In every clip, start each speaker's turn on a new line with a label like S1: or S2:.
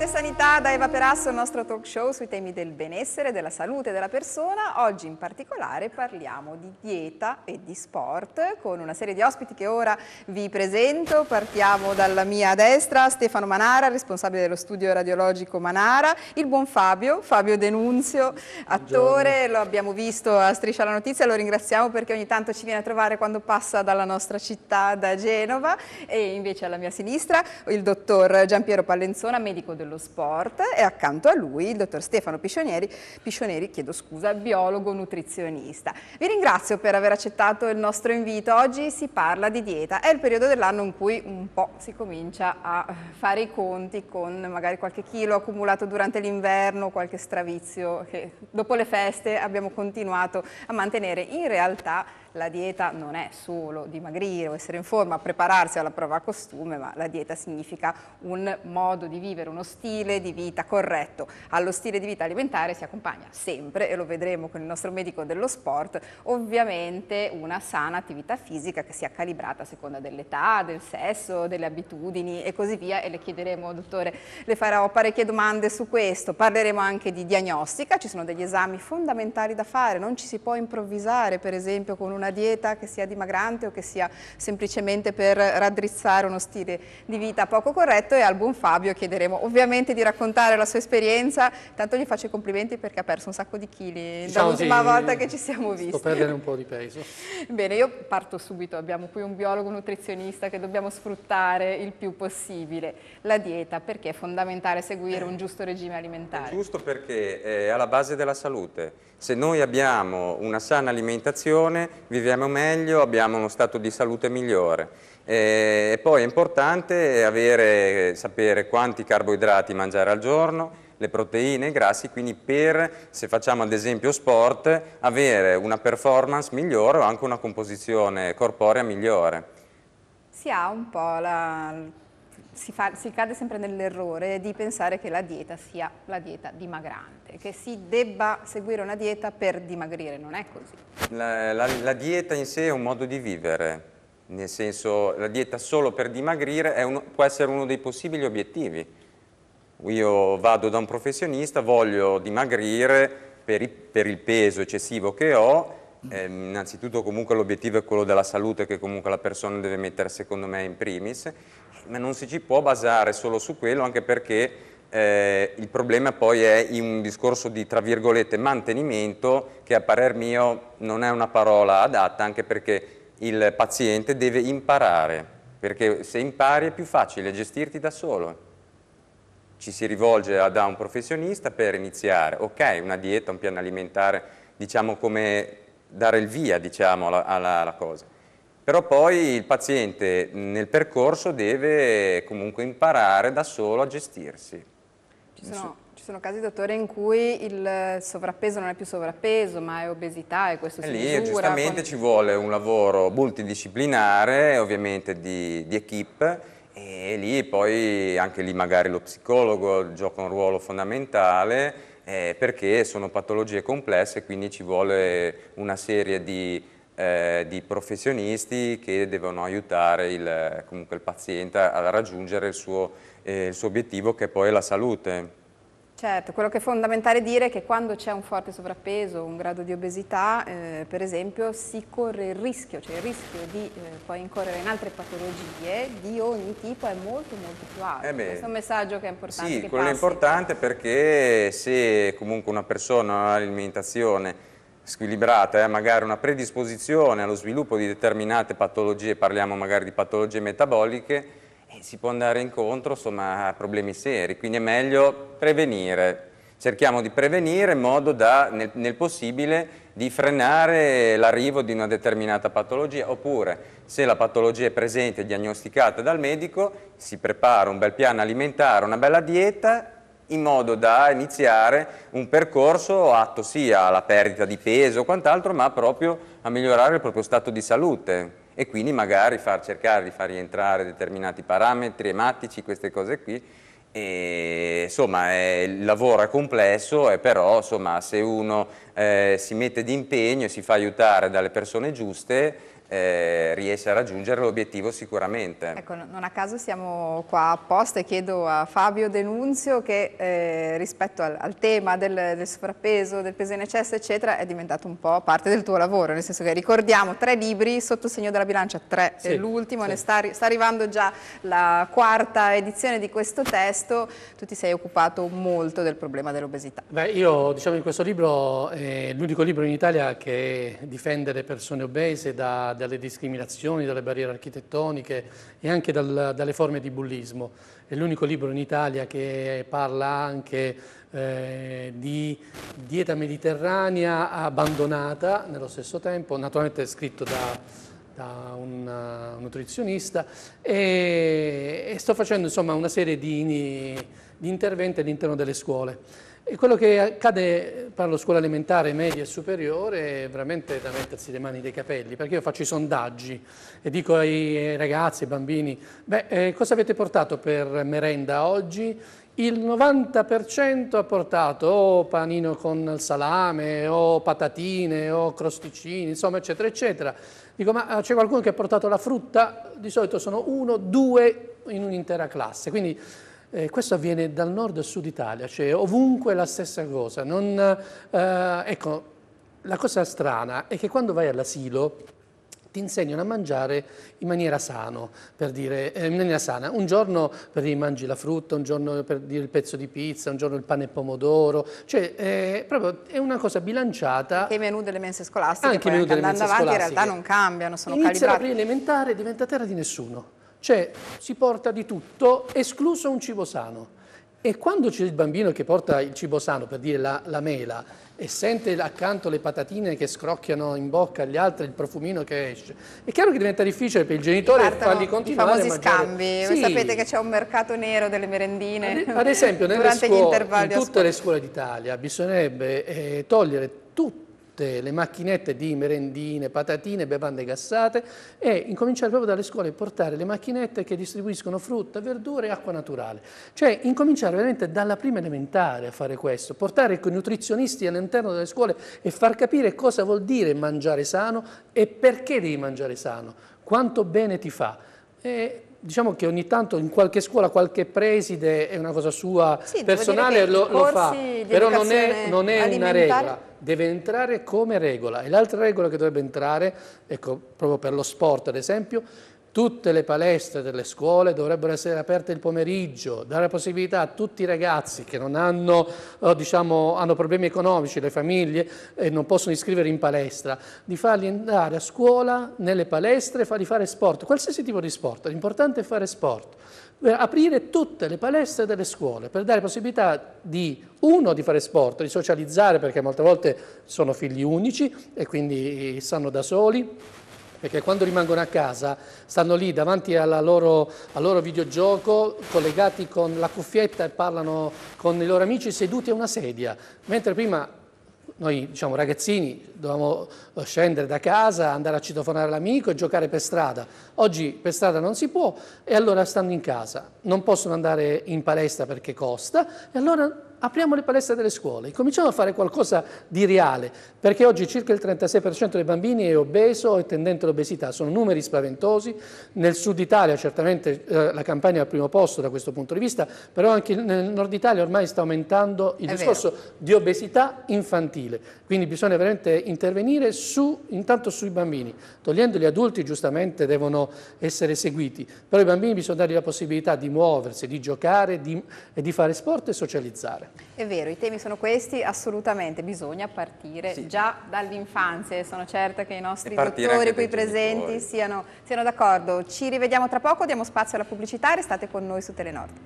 S1: Salute e Sanità da Eva Perasso, il nostro talk show sui temi del benessere, della salute della persona. Oggi in particolare parliamo di dieta e di sport con una serie di ospiti che ora vi presento. Partiamo dalla mia destra, Stefano Manara, responsabile dello studio radiologico Manara, il buon Fabio, Fabio Denunzio, attore, Buongiorno. lo abbiamo visto a Striscia la Notizia, lo ringraziamo perché ogni tanto ci viene a trovare quando passa dalla nostra città, da Genova. E invece alla mia sinistra il dottor Giampiero Pallenzona, medico dello dello sport e accanto a lui il dottor Stefano Piscionieri, Piscionieri chiedo scusa, biologo nutrizionista. Vi ringrazio per aver accettato il nostro invito. Oggi si parla di dieta. È il periodo dell'anno in cui un po' si comincia a fare i conti con magari qualche chilo accumulato durante l'inverno, qualche stravizio che dopo le feste abbiamo continuato a mantenere. In realtà la dieta non è solo dimagrire o essere in forma, prepararsi alla prova costume, ma la dieta significa un modo di vivere, uno stile di vita corretto. Allo stile di vita alimentare si accompagna sempre, e lo vedremo con il nostro medico dello sport, ovviamente una sana attività fisica che sia calibrata a seconda dell'età, del sesso, delle abitudini e così via e le chiederemo, dottore, le farò parecchie domande su questo, parleremo anche di diagnostica, ci sono degli esami fondamentali da fare, non ci si può improvvisare per esempio con un una dieta che sia dimagrante o che sia semplicemente per raddrizzare uno stile di vita poco corretto e al buon Fabio chiederemo ovviamente di raccontare la sua esperienza, tanto gli faccio i complimenti perché ha perso un sacco di chili dall'ultima diciamo sì, volta che ci siamo visti. Sto perdere un po' di peso. Bene, io parto subito, abbiamo qui un biologo nutrizionista che dobbiamo sfruttare il più possibile. La dieta, perché è fondamentale seguire eh. un giusto regime alimentare? È
S2: giusto perché è alla base della salute. Se noi abbiamo una sana alimentazione viviamo meglio, abbiamo uno stato di salute migliore. E poi è importante avere, sapere quanti carboidrati mangiare al giorno, le proteine i grassi, quindi per, se facciamo ad esempio sport, avere una performance migliore o anche una composizione corporea migliore.
S1: Si ha un po' la... si, fa, si cade sempre nell'errore di pensare che la dieta sia la dieta dimagrante che si debba seguire una dieta per dimagrire, non è così.
S2: La, la, la dieta in sé è un modo di vivere, nel senso la dieta solo per dimagrire uno, può essere uno dei possibili obiettivi. Io vado da un professionista, voglio dimagrire per, i, per il peso eccessivo che ho, eh, innanzitutto comunque l'obiettivo è quello della salute che comunque la persona deve mettere secondo me in primis, ma non si ci può basare solo su quello anche perché eh, il problema poi è in un discorso di, tra virgolette, mantenimento che a parer mio non è una parola adatta anche perché il paziente deve imparare, perché se impari è più facile gestirti da solo. Ci si rivolge a, da un professionista per iniziare, ok, una dieta, un piano alimentare, diciamo come dare il via diciamo, alla, alla, alla cosa. Però poi il paziente nel percorso deve comunque imparare da solo a gestirsi. Ci eh, sono,
S1: ci sono, casi, dottore, in cui il sovrappeso non è più sovrappeso, ma è obesità e questo e eh, si lì, misura. giustamente
S2: con... ci vuole un lavoro multidisciplinare, ovviamente di, di equip, e lì poi anche lì magari lo psicologo gioca un ruolo fondamentale eh, perché sono patologie complesse, quindi ci vuole una serie di eh, di professionisti che devono aiutare il, comunque il paziente a raggiungere il suo, eh, il suo obiettivo che poi è la salute.
S1: Certo, quello che è fondamentale dire è che quando c'è un forte sovrappeso, un grado di obesità, eh, per esempio, si corre il rischio, cioè il rischio di eh, poi incorrere in altre patologie di ogni tipo è molto molto più alto. Eh beh, Questo è un messaggio che è importante. Sì, quello passi. è
S2: importante perché se comunque una persona ha un'alimentazione squilibrata, eh, magari una predisposizione allo sviluppo di determinate patologie, parliamo magari di patologie metaboliche, e si può andare incontro insomma, a problemi seri, quindi è meglio prevenire. Cerchiamo di prevenire in modo da, nel, nel possibile, di frenare l'arrivo di una determinata patologia, oppure se la patologia è presente e diagnosticata dal medico, si prepara un bel piano alimentare, una bella dieta in modo da iniziare un percorso atto sia alla perdita di peso o quant'altro, ma proprio a migliorare il proprio stato di salute e quindi magari far, cercare di far rientrare determinati parametri ematici, queste cose qui. E, insomma, è, il lavoro è complesso, è però insomma, se uno eh, si mette d'impegno e si fa aiutare dalle persone giuste, eh, riesce a raggiungere l'obiettivo sicuramente. Ecco,
S1: non a caso siamo qua apposta e chiedo a Fabio Denunzio che eh, rispetto al, al tema del, del, sovrappeso, del peso in eccesso eccetera è diventato un po' parte del tuo lavoro, nel senso che ricordiamo tre libri sotto il segno della bilancia, tre sì, è l'ultimo, sì. sta, sta, arrivando già la quarta edizione di questo testo, tu ti sei occupato molto del problema dell'obesità.
S3: Beh, io diciamo in questo libro è eh, l'unico libro in Italia che difende le persone obese da dalle discriminazioni, dalle barriere architettoniche e anche dal, dalle forme di bullismo. È l'unico libro in Italia che parla anche eh, di dieta mediterranea abbandonata nello stesso tempo, naturalmente è scritto da da eh, un nutrizionista e, e, sto facendo insomma una serie di, di interventi all'interno delle scuole. E quello che accade, parlo scuola elementare, media e superiore, è veramente da mettersi le mani dei capelli, perché io faccio i sondaggi e dico ai ragazzi, ai bambini, beh, eh, cosa avete portato per merenda oggi? Il 90% ha portato o panino con salame, o patatine, o crosticini, insomma, eccetera, eccetera. Dico, ma eh, c'è qualcuno che ha portato la frutta? Di solito sono uno, due in un'intera classe, quindi... Eh, questo avviene dal nord al sud Italia, cioè ovunque la stessa cosa. Non, eh, ecco, la cosa strana è che quando vai all'asilo ti insegnano a mangiare in maniera, sano, per dire, eh, in maniera sana. Un giorno per dire, mangi la frutta, un giorno per dire il pezzo di pizza, un giorno il pane e pomodoro. Cioè, eh, proprio è una cosa bilanciata. Anche i menù delle mense scolastiche, anche poi, anche andando avanti in realtà non cambiano, sono Inizia calibrati. Inizia la elementare diventa terra di nessuno. Cioè si porta di tutto, escluso un cibo sano. E quando c'è il bambino che porta il cibo sano, per dire la, la, mela, e sente accanto le patatine che scrocchiano in bocca agli altri, il profumino che esce, è chiaro che diventa difficile per il genitore Partono farli continuare. I famosi scambi, sì. sapete che
S1: c'è un mercato nero delle merendine. Ad, ad esempio, nelle scuole, in tutte
S3: le scuole d'Italia bisognerebbe eh, togliere tutto tutte le macchinette di merendine, patatine, bevande gassate e incominciare proprio dalle scuole a portare le macchinette che distribuiscono frutta, verdure e acqua naturale. Cioè incominciare veramente dalla prima elementare a fare questo, portare i nutrizionisti all'interno delle scuole e far capire cosa vuol dire mangiare sano e perché devi mangiare sano, quanto bene ti fa. E diciamo che ogni tanto in qualche scuola qualche preside è una cosa sua sì, personale lo, lo, fa, però non è, non è una regola deve entrare come regola. E l'altra regola che dovrebbe entrare, ecco, proprio per lo sport ad esempio, tutte le palestre delle scuole dovrebbero essere aperte il pomeriggio, dare la possibilità a tutti i ragazzi che non hanno, eh, diciamo, hanno problemi economici, le famiglie e non possono iscrivere in palestra, di farli andare a scuola, nelle palestre, e farli fare sport, qualsiasi tipo di sport, l'importante è fare sport per eh, aprire tutte le palestre delle scuole, per dare possibilità di, uno, di fare sport, di socializzare, perché molte volte sono figli unici e quindi eh, stanno da soli, perché quando rimangono a casa stanno lì davanti loro, al loro videogioco, collegati con la cuffietta e parlano con i loro amici seduti a una sedia, mentre prima noi, diciamo, ragazzini, dovevamo eh, scendere da casa, andare a citofonare l'amico e giocare per strada. Oggi per strada non si può e allora stanno in casa. Non possono andare in palestra perché costa e allora apriamo le palestre delle scuole, cominciamo a fare qualcosa di reale, perché oggi circa il 36% dei bambini è obeso e tendente all'obesità, sono numeri spaventosi, nel sud Italia certamente eh, la campagna è al primo posto da questo punto di vista, però anche nel nord Italia ormai sta aumentando il è discorso vero. di obesità infantile, quindi bisogna veramente intervenire su, intanto sui bambini, togliendo gli adulti giustamente devono essere seguiti, però ai bambini bisogna dargli la possibilità di muoversi, di giocare di, e di fare sport e socializzare.
S1: È vero, i temi sono questi, assolutamente, bisogna partire sì. già dall'infanzia e sono certa che i nostri dottori qui presenti genitori. siano, siano d'accordo. Ci rivediamo tra poco, diamo spazio alla pubblicità restate con noi su Telenord.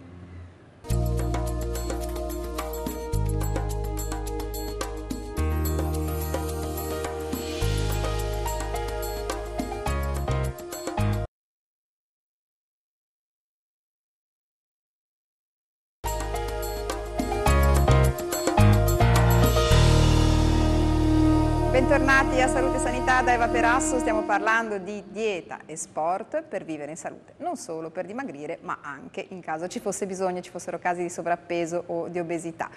S1: Sanità da Eva Perasso stiamo parlando di dieta e sport per vivere in salute, non solo per dimagrire ma anche in caso ci fosse bisogno, ci fossero casi di sovrappeso o di obesità.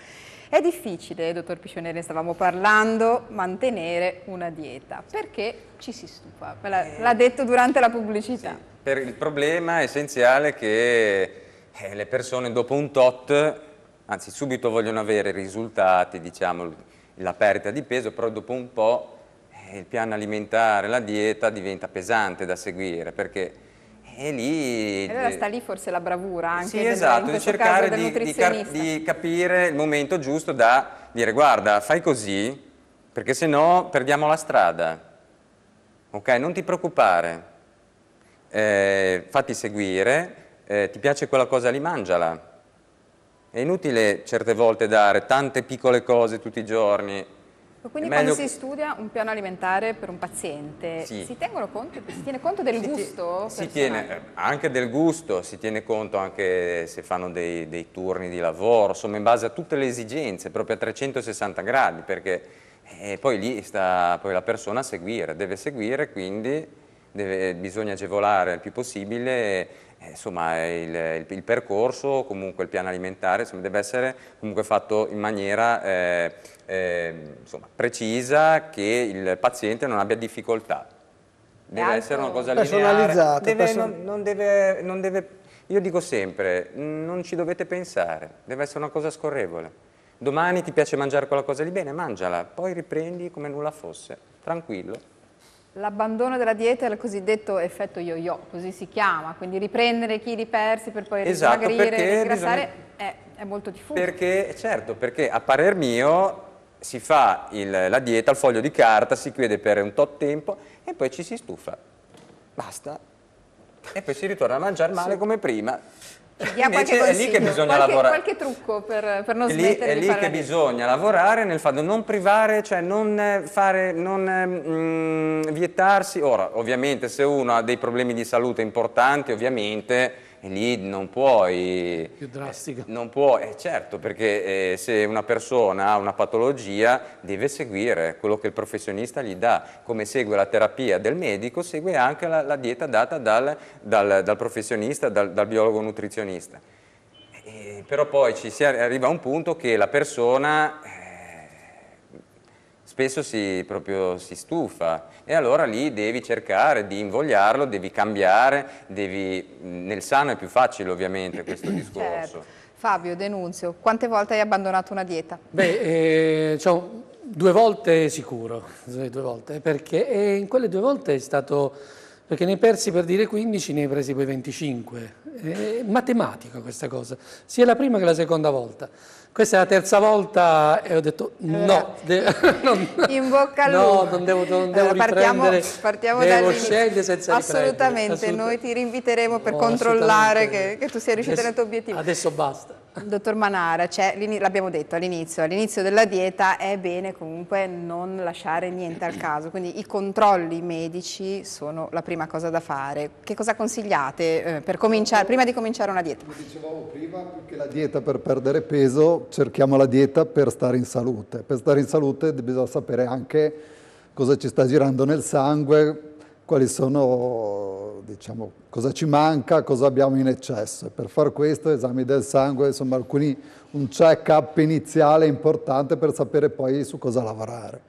S1: È difficile, dottor Piscionere, ne stavamo parlando, mantenere una dieta perché ci si stufa, eh. l'ha detto durante la pubblicità. Sì,
S2: per il problema essenziale che eh, le persone dopo un tot, anzi subito vogliono avere risultati, diciamo la perdita di peso, però dopo un po' il piano alimentare, la dieta diventa pesante da seguire perché è eh, lì... allora eh, sta
S1: lì forse la bravura anche sì, del, esatto, di cercare di, di,
S2: di, capire il momento giusto da dire guarda fai così perché se no perdiamo la strada, ok? Non ti preoccupare, eh, fatti seguire, eh, ti piace quella cosa lì mangiala. È inutile certe volte dare tante piccole cose tutti i giorni
S1: quindi meglio... quando si studia un piano alimentare per un paziente, sì. si, conto, si tiene conto del si gusto? Si tiene eh,
S2: anche del gusto, si tiene conto anche se fanno dei, dei, turni di lavoro, insomma in base a tutte le esigenze, proprio a 360 gradi, perché eh, poi lì sta poi la persona a seguire, deve seguire, quindi deve, bisogna agevolare il più possibile eh, insomma, il, il, percorso, comunque il piano alimentare, insomma, deve essere comunque fatto in maniera eh, eh, insomma, precisa che il paziente non abbia difficoltà. Deve essere una cosa lineare, deve, person non, non deve, non deve, io dico sempre, non ci dovete pensare, deve essere una cosa scorrevole. Domani ti piace mangiare quella cosa lì, bene, mangiala, poi riprendi come nulla fosse, tranquillo.
S1: L'abbandono della dieta è il cosiddetto effetto yo-yo, così si chiama, quindi riprendere chi li persi per poi esatto, rimagrire, ingrassare bisogna... è, è, molto diffuso. Perché,
S2: certo, perché a parer mio si fa il, la dieta, il foglio di carta, si chiede per un tot tempo e poi ci si stufa. Basta. E poi si ritorna a mangiare male sì. come prima. Ci dia Invece è lì che bisogna qualche, lavorare.
S1: Qualche trucco per, per non lì, smettere È lì che
S2: bisogna lavorare nel fatto non privare, cioè non, eh, fare, non eh, mm, vietarsi. Ora, ovviamente se uno ha dei problemi di salute importanti, ovviamente lì non puoi... Più eh, drastica. non puoi, eh, certo, perché eh, se una persona ha una patologia deve seguire quello che il professionista gli dà, come segue la terapia del medico, segue anche la, la dieta data dal, dal, dal professionista, dal, dal biologo nutrizionista. Eh, però poi ci si arriva a un punto che la persona eh, spesso si, proprio si stufa e allora lì devi cercare di invogliarlo, devi cambiare, devi, mm, nel sano è più facile ovviamente questo certo. discorso.
S1: Certo. Fabio, denunzio, quante volte hai abbandonato una
S3: dieta? Beh, eh, cioè, due volte sicuro, due volte, perché eh, in quelle due volte è stato, perché ne hai persi per dire 15, ne hai presi poi 25, è eh, matematica questa cosa, sia la prima che la seconda volta. Questa è la terza volta e ho detto eh, no, eh,
S1: non, in bocca al lupo. No, non devo, non devo allora, partiamo, partiamo devo scegliere senza Assolutamente, assolutamente. noi ti rinviteremo per no, controllare che, che, tu sia riuscito nel tuo obiettivo. Adesso basta. Dottor Manara, cioè, l'abbiamo detto all'inizio, all'inizio della dieta è bene comunque non lasciare niente al caso, quindi i controlli medici sono la prima cosa da fare. Che cosa consigliate eh, per cominciare, prima di cominciare una dieta? Come dicevamo prima, più
S4: che la dieta per perdere peso, cerchiamo la dieta per stare in salute. Per stare in salute bisogna sapere anche cosa ci sta girando nel sangue, quali sono, diciamo, cosa ci manca, cosa abbiamo in eccesso. Per far questo, esami del sangue, insomma, alcuni, un check-up iniziale importante per sapere poi su cosa lavorare.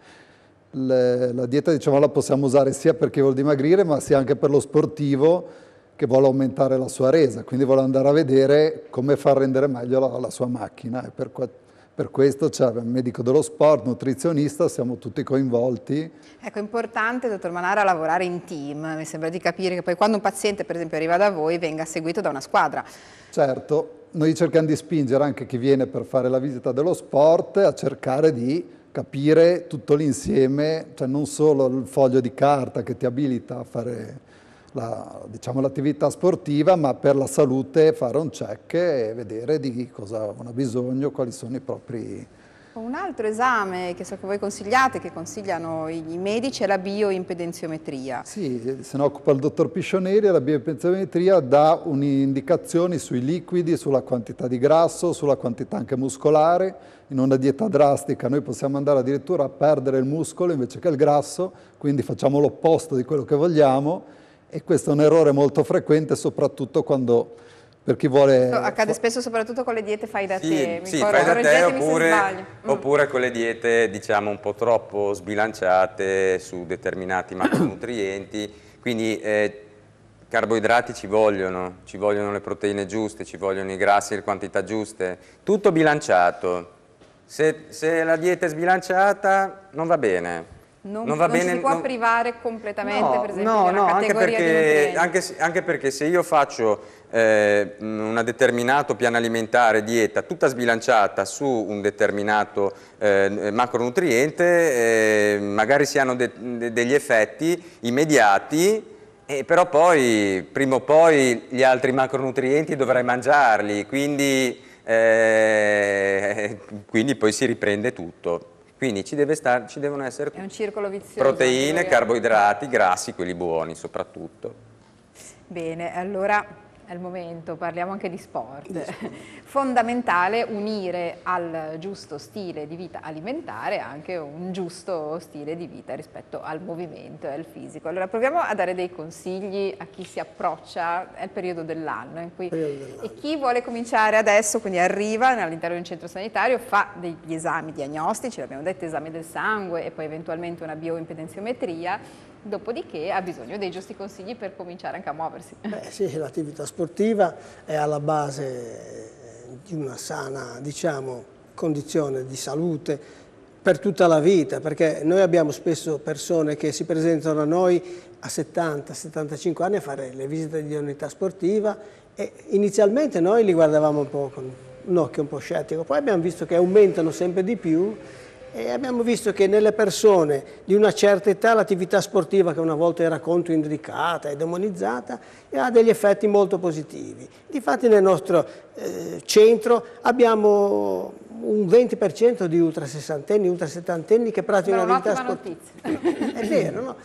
S4: Le, la dieta, diciamo, la possiamo usare sia per chi vuole dimagrire, ma sia anche per lo sportivo, che vuole aumentare la sua resa, quindi vuole andare a vedere come far rendere meglio la, la sua macchina. E per, per questo c'è il medico dello sport, nutrizionista, siamo tutti coinvolti.
S1: Ecco, è importante, dottor Manara, lavorare in team. Mi sembra di capire che poi quando un paziente, per esempio, arriva da voi, venga seguito da
S4: una squadra. Certo, noi cerchiamo di spingere anche chi viene per fare la visita dello sport a cercare di capire tutto l'insieme, cioè non solo il foglio di carta che ti abilita a fare la, diciamo, l'attività sportiva, ma per la salute fare un check e vedere di cosa avevano bisogno, quali sono i propri...
S1: Un altro esame che so che voi consigliate, che consigliano i medici, è la bioimpedenziometria.
S4: Sì, se ne occupa il dottor Piscioneri, la bioimpedenziometria dà indicazioni sui liquidi, sulla quantità di grasso, sulla quantità anche muscolare. In una dieta drastica noi possiamo andare addirittura a perdere il muscolo invece che il grasso, quindi facciamo l'opposto di quello che vogliamo e questo è un errore molto frequente soprattutto quando per chi vuole... Accade
S1: spesso soprattutto con le diete fai da sì, te, sì, fai da te
S4: oppure,
S2: mm. oppure, con le diete diciamo un po' troppo sbilanciate su determinati macronutrienti, quindi eh, carboidrati ci vogliono, ci vogliono le proteine giuste, ci vogliono i grassi, le quantità giuste, tutto bilanciato. Se, se la dieta è sbilanciata non va bene, non, non, non bene, si può non...
S1: privare completamente no, per esempio no, no, anche perché,
S2: anche, anche perché, se io faccio eh, un determinato piano alimentare, dieta, tutta sbilanciata su un determinato eh, macronutriente, eh, magari si hanno de de degli effetti immediati eh, però poi, prima o poi, gli altri macronutrienti dovrai mangiarli, quindi, eh, quindi poi si riprende tutto. Quindi ci, star, ci devono essere
S1: vizioso, proteine,
S2: carboidrati, grassi, quelli buoni soprattutto.
S1: Bene, allora al momento, parliamo anche di sport. Di sport. Fondamentale unire al giusto stile di vita alimentare anche un giusto stile di vita rispetto al movimento e al fisico. Allora proviamo a dare dei consigli a chi si approccia al periodo dell'anno in cui dell e chi vuole cominciare adesso, quindi arriva all'interno di un centro sanitario, fa degli esami diagnostici, l'abbiamo detto, esami del sangue e poi eventualmente una bioimpedenziometria dopodiché ha bisogno dei giusti consigli per cominciare anche a muoversi.
S5: Beh, sì, l'attività sportiva è alla base eh, di una sana, diciamo, condizione di salute per tutta la vita, perché noi abbiamo spesso persone che si presentano a noi a 70-75 anni a fare le visite di unità sportiva e inizialmente noi li guardavamo un po' con un occhio un po' scettico, poi abbiamo visto che aumentano sempre di più e abbiamo visto che nelle persone di una certa età l'attività sportiva, che una volta era controindicata e demonizzata, ha degli effetti molto positivi. Difatti nel nostro eh, centro abbiamo un 20% di ultra sessantenni, ultrasessantenni, ultrasettantenni che praticano l'attività sportiva. È vero, no?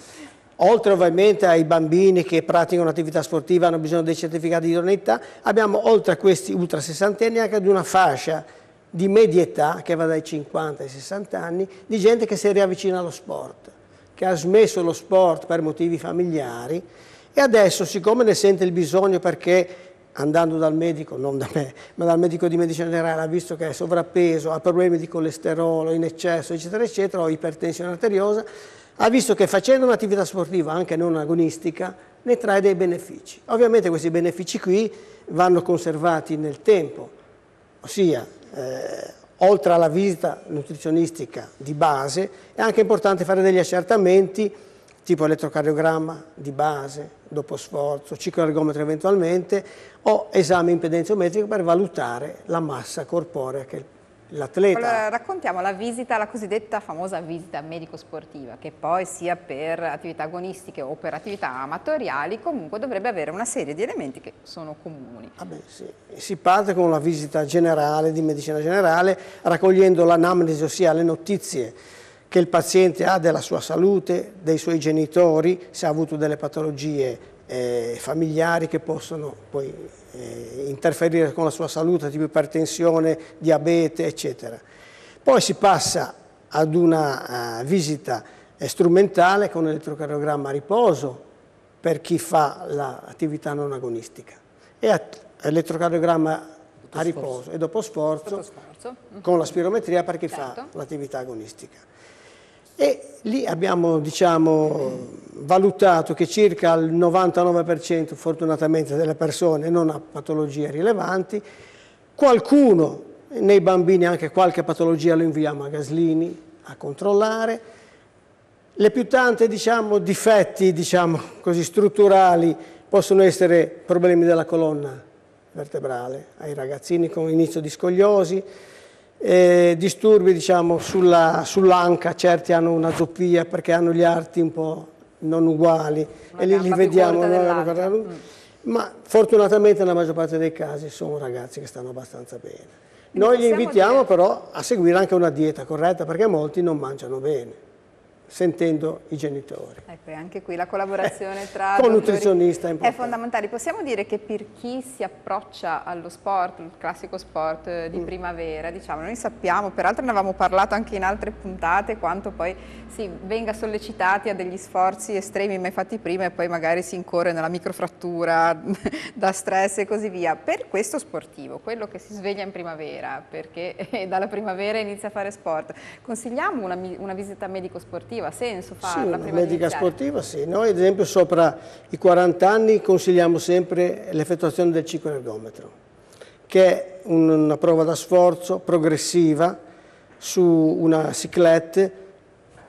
S5: Oltre ovviamente ai bambini che praticano attività sportiva hanno bisogno dei certificati di idoneità, abbiamo oltre a questi ultra sessantenni anche di una fascia di media età, che va dai 50 ai 60 anni, di gente che si riavvicina allo sport, che ha smesso lo sport per motivi familiari e adesso, siccome ne sente il bisogno perché andando dal medico, non da me, ma dal medico di medicina generale, ha visto che è sovrappeso, ha problemi di colesterolo in eccesso, eccetera, eccetera, o ipertensione arteriosa, ha visto che facendo un'attività sportiva, anche non agonistica, ne trae dei benefici. Ovviamente questi benefici qui vanno conservati nel tempo, ossia eh, oltre alla visita nutrizionistica di base, è anche importante fare degli accertamenti tipo elettrocardiogramma di base, dopo sforzo, ciclo cicloergometro eventualmente, o esame impedenziometrico per valutare la massa corporea che l'atleta. Allora,
S1: raccontiamo la visita, la cosiddetta famosa visita medico-sportiva, che poi sia per attività agonistiche o per attività amatoriali, comunque dovrebbe avere una serie di elementi che sono comuni.
S5: Ah beh, sì. Si parte con la visita generale, di medicina generale, raccogliendo l'anamnesi, ossia le notizie che il paziente ha della sua salute, dei suoi genitori, se ha avuto delle patologie eh, familiari che possono poi eh, interferire con la sua salute, tipo ipertensione, diabete, eccetera. Poi si passa ad una uh, visita eh, strumentale con elettrocardiogramma a riposo per chi fa l'attività non agonistica e elettrocardiogramma a riposo e dopo sforzo, sforzo. Mm-hmm. con la spirometria per chi certo. fa l'attività agonistica. E lì abbiamo diciamo, valutato che circa il 99% fortunatamente delle persone non ha patologie rilevanti, qualcuno nei bambini anche qualche patologia lo inviamo a Gaslini a controllare, le più tante diciamo, difetti diciamo, così, strutturali possono essere problemi della colonna vertebrale ai ragazzini con inizio di scogliosi, eh, disturbi diciamo, sull'anca, sull certi hanno una zoppia perché hanno gli arti un po' non uguali una e li, li vediamo, mm. ma fortunatamente nella maggior parte dei casi sono ragazzi che stanno abbastanza bene. Noi li invitiamo dire... però a seguire anche una dieta corretta perché molti non mangiano bene sentendo i genitori.
S1: Ecco, e anche qui la collaborazione eh, tra... Con nutrizionista è, è, fondamentale. Possiamo dire che per chi si approccia allo sport, il classico sport eh, di mm. primavera, diciamo, noi sappiamo, peraltro ne avevamo parlato anche in altre puntate, quanto poi si venga sollecitati a degli sforzi estremi mai fatti prima e poi magari si incorre nella microfrattura da stress e così via. Per questo sportivo, quello che si sveglia in primavera, perché dalla primavera inizia a fare sport, consigliamo una, una visita medico-sportiva sportiva ha senso farla? Sì, una prima medica sportiva
S5: sì. Noi ad esempio sopra i 40 anni consigliamo sempre l'effettuazione del ciclo ergometro, che è una prova da sforzo progressiva su una ciclette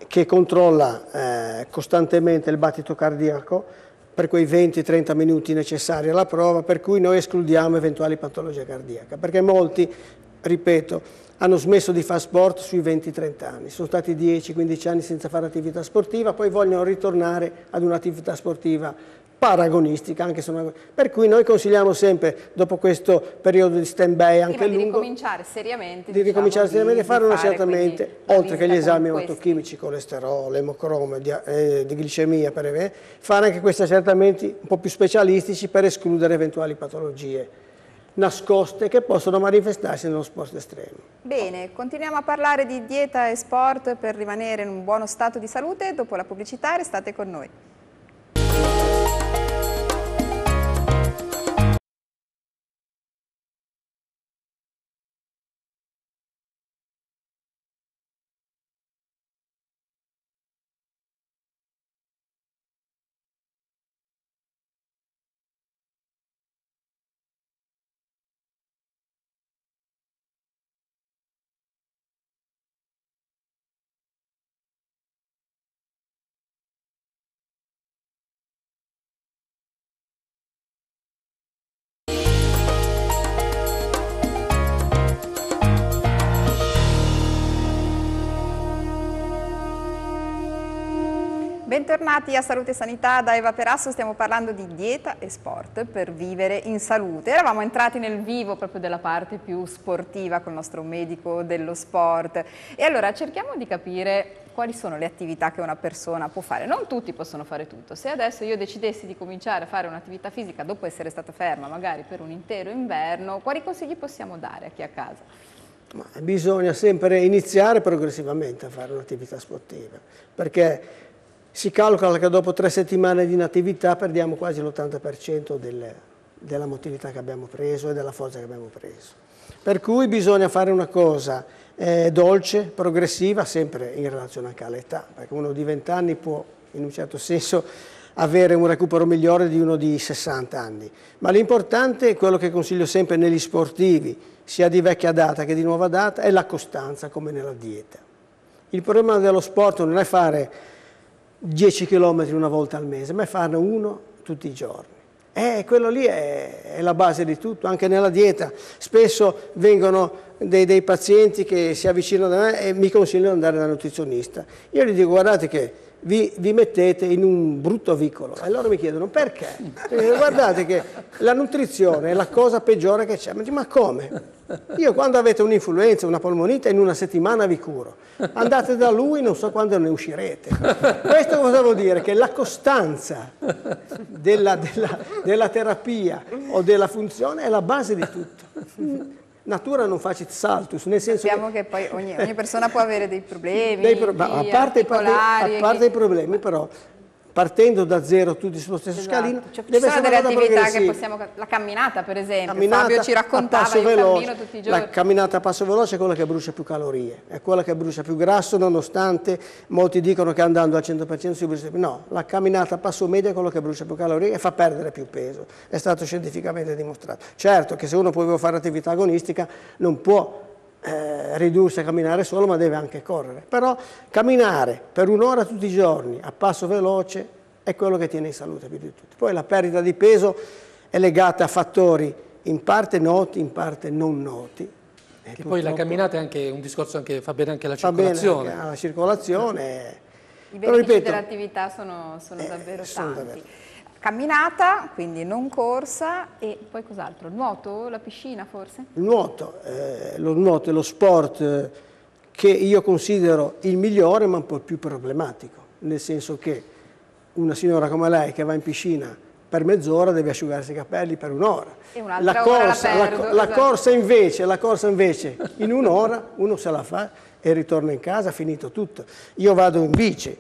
S5: che controlla eh, costantemente il battito cardiaco per quei 20-30 minuti necessari alla prova, per cui noi escludiamo eventuali patologie cardiache, perché molti, ripeto, hanno smesso di fare sport sui 20-30 anni, sono stati 10-15 anni senza fare attività sportiva, poi vogliono ritornare ad un'attività sportiva paragonistica, anche se una... per cui noi consigliamo sempre, dopo questo periodo di stand-by anche lungo, di
S1: ricominciare seriamente, di diciamo, ricominciare diciamo, seriamente, di, fare una certa oltre che gli esami
S5: autochimici, colesterolo, emocromo, di, eh, di glicemia, per, eh, fare anche questi accertamenti un po' più specialistici per escludere eventuali patologie nascoste che possono manifestarsi nello sport estremo.
S1: Bene, continuiamo a parlare di dieta e sport per rimanere in un buono stato di salute. Dopo la pubblicità restate con noi. Bentornati a Salute e Sanità da Eva Perasso, stiamo parlando di dieta e sport per vivere in salute. Eravamo entrati nel vivo proprio della parte più sportiva con il nostro medico dello sport e allora cerchiamo di capire quali sono le attività che una persona può fare. Non tutti possono fare tutto. Se adesso io decidessi di cominciare a fare un'attività fisica dopo essere stata ferma magari per un intero inverno, quali consigli possiamo dare a chi è a casa?
S5: Ma bisogna sempre iniziare progressivamente a fare un'attività sportiva, perché si calcola che dopo tre settimane di inattività perdiamo quasi l'80% del, della motilità che abbiamo preso e della forza che abbiamo preso. Per cui bisogna fare una cosa eh, dolce, progressiva, sempre in relazione anche all'età, perché uno di 20 anni può in un certo senso avere un recupero migliore di uno di 60 anni. Ma l'importante, è quello che consiglio sempre negli sportivi, sia di vecchia data che di nuova data, è la costanza come nella dieta. Il problema dello sport non è fare 10 km una volta al mese, ma farne uno tutti i giorni. E quello lì è, è la base di tutto, anche nella dieta. Spesso vengono dei, dei pazienti che si avvicinano a me e mi consigliano di andare da nutrizionista. Io gli dico guardate che vi, vi, mettete in un brutto vicolo. E loro mi chiedono perché? Dico, guardate che la nutrizione è la cosa peggiore che c'è. ma come? Io quando avete un'influenza, una polmonite, in una settimana vi curo. Andate da lui, non so quando ne uscirete. Questo cosa vuol dire? Che la costanza della, della, della terapia o della funzione è la base di tutto natura non facit saltus, nel senso Sappiamo che, che poi ogni, ogni, persona può avere dei problemi, dei pro a, parte, a parte, i problemi però partendo da zero tutti sullo stesso esatto. scalino. Cioè, deve ci sono delle attività che possiamo,
S1: la camminata per esempio, camminata Fabio ci raccontava, veloce, La
S5: camminata a passo veloce è quella che brucia più calorie, è quella che brucia più grasso nonostante molti dicono che andando al 100% si brucia più, no, la camminata a passo medio è quella che brucia più calorie e fa perdere più peso, è stato scientificamente dimostrato. Certo che se uno può fare attività agonistica non può eh, ridursi a camminare solo ma deve anche correre. Però camminare per un'ora tutti i giorni a passo veloce è quello che tiene in salute più di tutti. Poi la perdita di peso è legata a fattori in parte noti, in parte non noti.
S3: E poi la camminata è anche un discorso che fa bene anche alla fa circolazione. Bene anche
S5: alla circolazione. I benefici ripeto,
S1: dell'attività sono, sono, eh, davvero eh, sono davvero tanti camminata, quindi non corsa e poi cos'altro? Nuoto, la piscina forse?
S5: Nuoto, eh, lo nuoto è lo sport eh, che io considero il migliore ma un po' più problematico, nel senso che una signora come lei che va in piscina per mezz'ora deve asciugarsi i capelli per un'ora. La corsa, la, perdo, la, esatto. corsa invece, la corsa invece in un'ora uno se la fa e ritorna in casa, finito tutto. Io vado in bici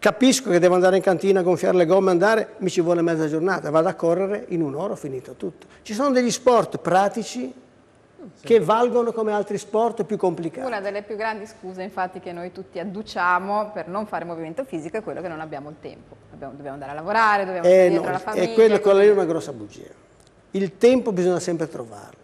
S5: Capisco che devo andare in cantina, a gonfiare le gomme, andare, mi ci vuole mezza giornata, vado a correre, in un'ora ho finito tutto. Ci sono degli sport pratici che valgono come altri sport più complicati. Una
S1: delle più grandi scuse infatti che noi tutti adduciamo per non fare movimento fisico è quello che non abbiamo il tempo. Dobbiamo, dobbiamo andare a lavorare, dobbiamo eh, no, la famiglia. E quello,
S5: quella è una grossa bugia. Il tempo bisogna sempre trovarlo.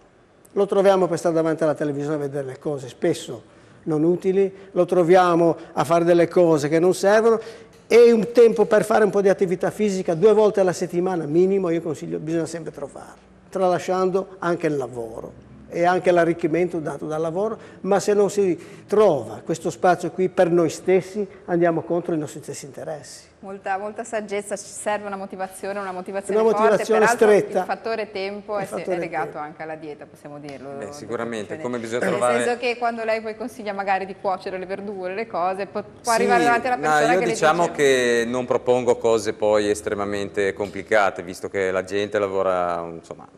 S5: Lo troviamo per stare davanti alla televisione a vedere le cose spesso non utili, lo troviamo a fare delle cose che non servono e un tempo per fare un po' di attività fisica due volte alla settimana minimo, io consiglio, bisogna sempre trovarlo, tralasciando anche il lavoro e anche l'arricchimento dato dal lavoro, ma se non si trova questo spazio qui per noi stessi andiamo contro i nostri stessi interessi.
S1: Molta, molta saggezza, ci serve una motivazione, una motivazione, una motivazione forte, stretta. il fattore tempo il è, fattore è, legato tempo. anche alla dieta, possiamo dirlo. Eh,
S2: sicuramente, come bisogna trovare... Nel senso
S1: che quando lei poi consiglia magari di cuocere le verdure, le cose, può sì, arrivare davanti alla persona no, io che diciamo
S2: che non propongo cose poi estremamente complicate, visto che la gente lavora insomma,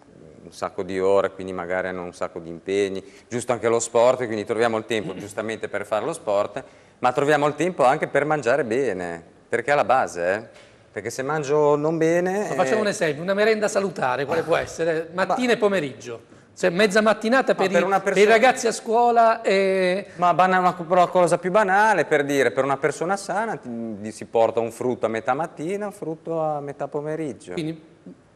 S2: un sacco di ore, quindi magari hanno un sacco di impegni, giusto anche lo sport, quindi troviamo il tempo giustamente per fare lo sport, ma troviamo il tempo anche per mangiare bene, perché è la base, eh?
S3: perché se mangio non bene... Ma facciamo eh... un esempio, una merenda salutare, quale può essere? Mattina ma... e pomeriggio. Cioè mezza mattinata per, per, i, persona... per, i, ragazzi a scuola e... Ma
S2: banana, una cosa più banale, per dire, per una persona sana ti si porta un frutto a metà mattina, un frutto a metà pomeriggio. Quindi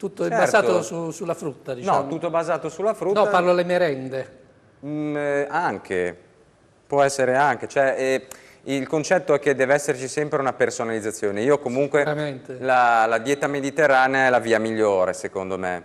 S3: tutto certo. basato su, sulla frutta, diciamo. No,
S2: tutto basato
S3: sulla frutta. No, parlo alle merende.
S2: Mm, eh, anche, può essere anche. Cioè, eh, il concetto è che deve esserci sempre una personalizzazione. Io comunque la, la dieta mediterranea è la via migliore, secondo me,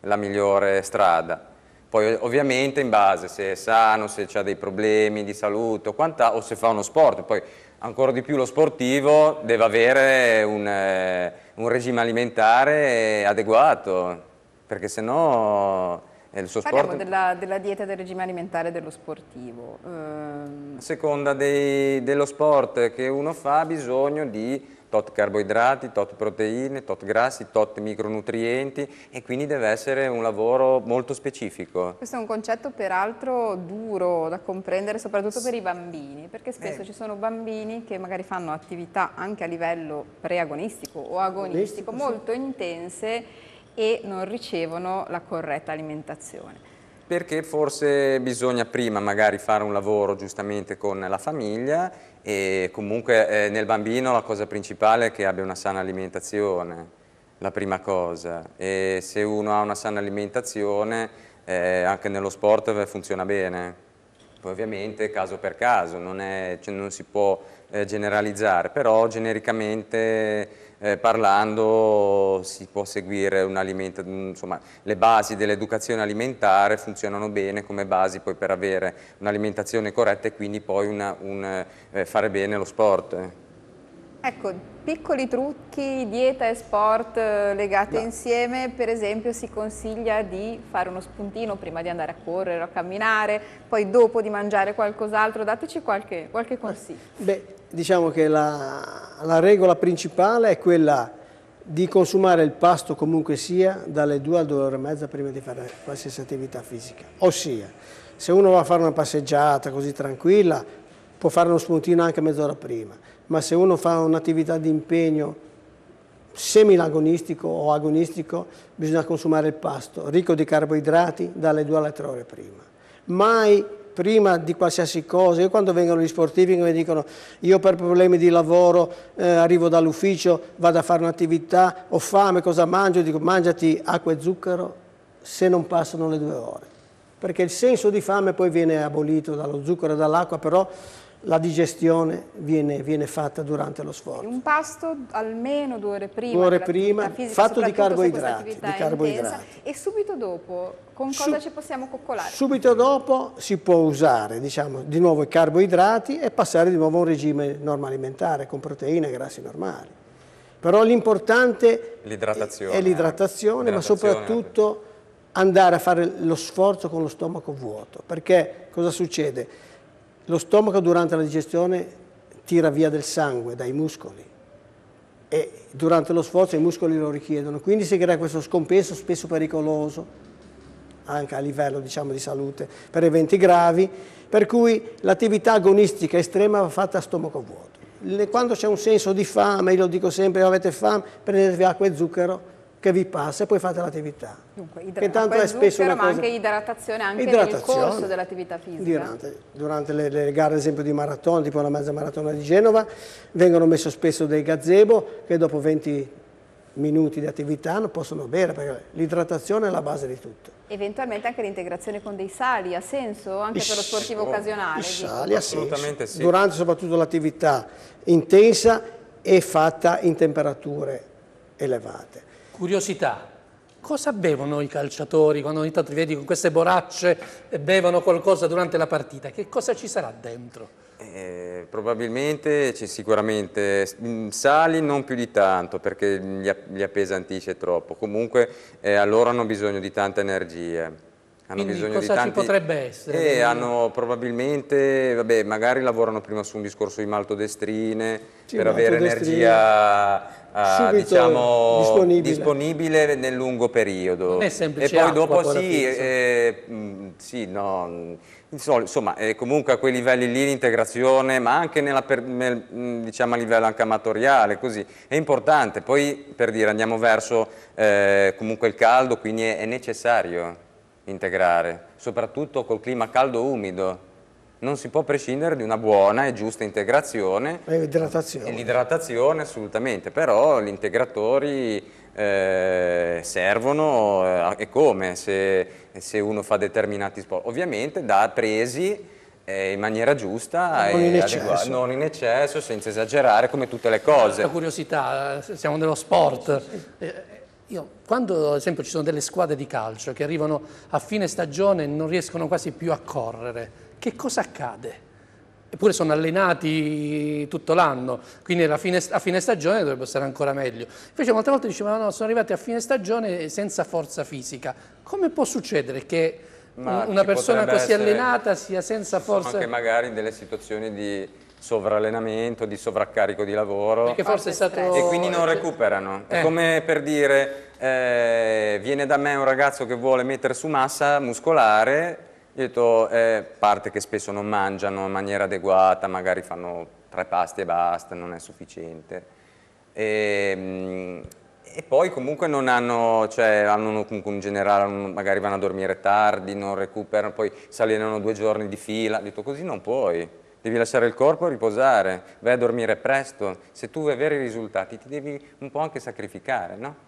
S2: la migliore strada. Poi ovviamente in base se è sano, se ha dei problemi di salute o, quanta, o se fa uno sport, poi ancora di più lo sportivo deve avere un... Eh, un regime alimentare adeguato, perché se no è il suo Parliamo sport...
S1: Parliamo della, della, dieta del regime alimentare dello sportivo. Ehm.
S2: A seconda dei, dello sport che uno fa ha bisogno di tot carboidrati, tot proteine, tot grassi, tot micronutrienti e quindi deve essere un lavoro molto specifico.
S1: Questo è un concetto peraltro duro da comprendere soprattutto per i bambini perché spesso eh. ci sono bambini che magari fanno attività anche a livello preagonistico o agonistico molto intense e non ricevono la corretta alimentazione
S2: perché forse bisogna prima magari fare un lavoro giustamente con la famiglia e comunque eh, nel bambino la cosa principale è che abbia una sana alimentazione, la prima cosa, e se uno ha una sana alimentazione eh, anche nello sport funziona bene, poi ovviamente caso per caso, non, è, cioè non si può eh, generalizzare, però genericamente eh, parlando si può seguire insomma, le basi dell'educazione alimentare funzionano bene come basi poi per avere un'alimentazione corretta e quindi poi una, un, eh, fare bene lo sport.
S1: Ecco, piccoli trucchi, dieta e sport eh, legate no. insieme, per esempio si consiglia di fare uno spuntino prima di andare a correre o a camminare, poi dopo di mangiare qualcos'altro, dateci qualche, qualche consiglio.
S5: Beh, diciamo che la, la regola principale è quella di consumare il pasto comunque sia dalle 2 alle 2 ore e mezza prima di fare qualsiasi attività fisica. Ossia, se uno va a fare una passeggiata così tranquilla, può fare uno spuntino anche mezz'ora prima, ma se uno fa un'attività di impegno semilagonistico o agonistico, bisogna consumare il pasto ricco di carboidrati dalle 2 alle 3 ore prima. Mai prima di qualsiasi cosa. Io quando vengono gli sportivi che mi dicono io per problemi di lavoro eh, arrivo dall'ufficio, vado a fare un'attività, ho fame, cosa mangio? Dico mangiati acqua e zucchero se non passano le due ore. Perché il senso di fame poi viene abolito dallo zucchero e dall'acqua, però la digestione viene, viene, fatta durante lo sforzo.
S1: Un pasto almeno due ore prima. Due ore prima, fisica, fatto di carboidrati, di carboidrati. e subito dopo, con cosa Su, ci possiamo coccolare?
S5: Subito dopo si può usare diciamo, di nuovo i carboidrati e passare di nuovo a un regime normale alimentare con proteine e grassi normali. Però l'importante
S2: è l'idratazione, ma soprattutto
S5: andare a fare lo sforzo con lo stomaco vuoto. Perché cosa succede? Lo stomaco durante la digestione tira via del sangue dai muscoli e durante lo sforzo i muscoli lo richiedono, quindi si crea questo scompenso spesso pericoloso anche a livello diciamo, di salute per eventi gravi, per cui l'attività agonistica estrema va fatta a stomaco vuoto. Quando c'è un senso di fame, io lo dico sempre, avete fame, prendetevi acqua e zucchero che vi passa e poi fate l'attività. Dunque, che è spesso zucchero, una cosa... ma anche
S1: idratazione anche idratazione. nel corso dell'attività fisica. Durante,
S5: durante le, le, gare, ad esempio, di maratona, tipo la mezza maratona di Genova, vengono messo spesso dei gazebo che dopo 20 minuti di attività non possono bere, perché l'idratazione è la base di tutto.
S1: Eventualmente anche l'integrazione con dei sali ha senso anche per lo sportivo oh, occasionale? I sali ha
S5: Assolutamente senso. sì. Durante soprattutto l'attività intensa e fatta in temperature
S3: elevate. Curiosità, cosa bevono i calciatori quando ogni tanto vedi con queste boracce e bevono qualcosa durante la partita? Che cosa ci sarà dentro?
S2: Eh, probabilmente, sicuramente, mm, sali non più di tanto perché li, appesantisce troppo, comunque eh, a loro hanno bisogno di tanta energia. Hanno Quindi bisogno cosa di tanti... ci potrebbe essere? Eh, hanno probabilmente, vabbè, magari lavorano prima su un discorso di maltodestrine sì, per maltodestrine. avere energia eh, diciamo, disponibile. disponibile. nel lungo periodo. Non è semplice e poi dopo sì, eh, mm, sì no, insomma, eh, comunque a quei livelli lì l'integrazione, ma anche per, nel, mm, diciamo, a livello anche amatoriale, così, è importante. Poi per dire andiamo verso eh, comunque il caldo, quindi è, è necessario integrare, soprattutto col clima caldo umido non si può prescindere di una buona e giusta integrazione.
S5: E l'idratazione.
S2: L'idratazione assolutamente, però gli integratori eh, servono eh, e come se, se, uno fa determinati sport. Ovviamente da presi eh, in maniera giusta
S3: non in, adeguata, non
S2: in, eccesso, senza esagerare come tutte le cose. La
S3: curiosità, eh, siamo nello sport. Eh, io, quando ad esempio ci sono delle squadre di calcio che arrivano a fine stagione e non riescono quasi più a correre, che cosa accade? Eppure sono allenati tutto l'anno, quindi a fine, a fine stagione dovrebbero stare ancora meglio. Invece molte volte dicevano no, sono arrivati a fine stagione senza forza fisica. Come può succedere che Ma una persona così essere, allenata sia senza forza? Anche
S2: magari in delle situazioni di sovrallenamento, di sovraccarico di lavoro stato... e quindi non eh, cioè recuperano. È eh. come per dire eh, viene da me un ragazzo che vuole mettere su massa muscolare gli ho detto, è eh, parte che spesso non mangiano in maniera adeguata, magari fanno tre pasti e basta, non è sufficiente. E, ehm, e poi comunque non hanno, cioè hanno comunque in generale, magari vanno a dormire tardi, non recuperano, poi si allenano due giorni di fila, Ho detto così non puoi, devi lasciare il corpo e riposare, vai a dormire presto, se tu vuoi avere i risultati ti devi un po' anche sacrificare, no?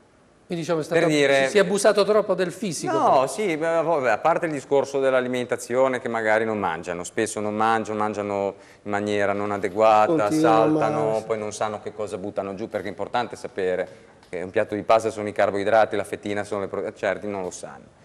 S3: Quindi diciamo, è stato, dire, si è abusato troppo del fisico. No, sì,
S2: a parte il discorso dell'alimentazione che magari non mangiano, spesso non mangiano, mangiano in maniera non adeguata, Continua, saltano, ma... poi non sanno che cosa buttano giù, perché è importante sapere che un piatto di pasta sono i carboidrati, la fettina sono le proteine, certi non lo sanno.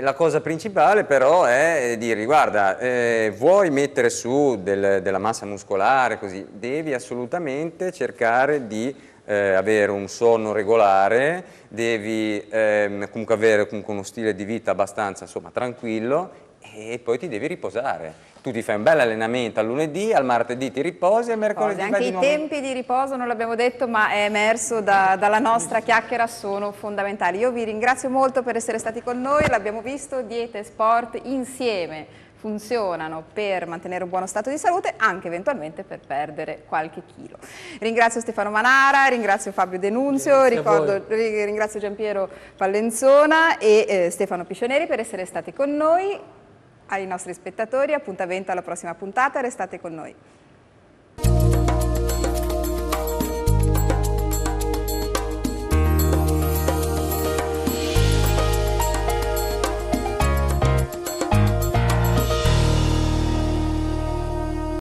S2: La cosa principale però è dirgli, guarda, eh, vuoi mettere su del, della massa muscolare, così, devi assolutamente cercare di eh, avere un sonno regolare, devi ehm, comunque avere comunque uno stile di vita abbastanza insomma, tranquillo e poi ti devi riposare. Tu ti fai un bel allenamento al lunedì, al martedì ti riposi e al mercoledì Anche i nuovo... tempi
S1: di riposo, non l'abbiamo detto, ma è emerso da, dalla nostra chiacchiera, sono fondamentali. Io vi ringrazio molto per essere stati con noi, l'abbiamo visto, diete e sport insieme funzionano per mantenere un buono stato di salute, anche eventualmente per perdere qualche chilo. Ringrazio Stefano Manara, ringrazio Fabio Denunzio, ricordo, ringrazio Giampiero Pallenzona e eh, Stefano Piscioneri per essere stati con noi. Ai nostri spettatori, appuntamento alla prossima puntata, restate con noi.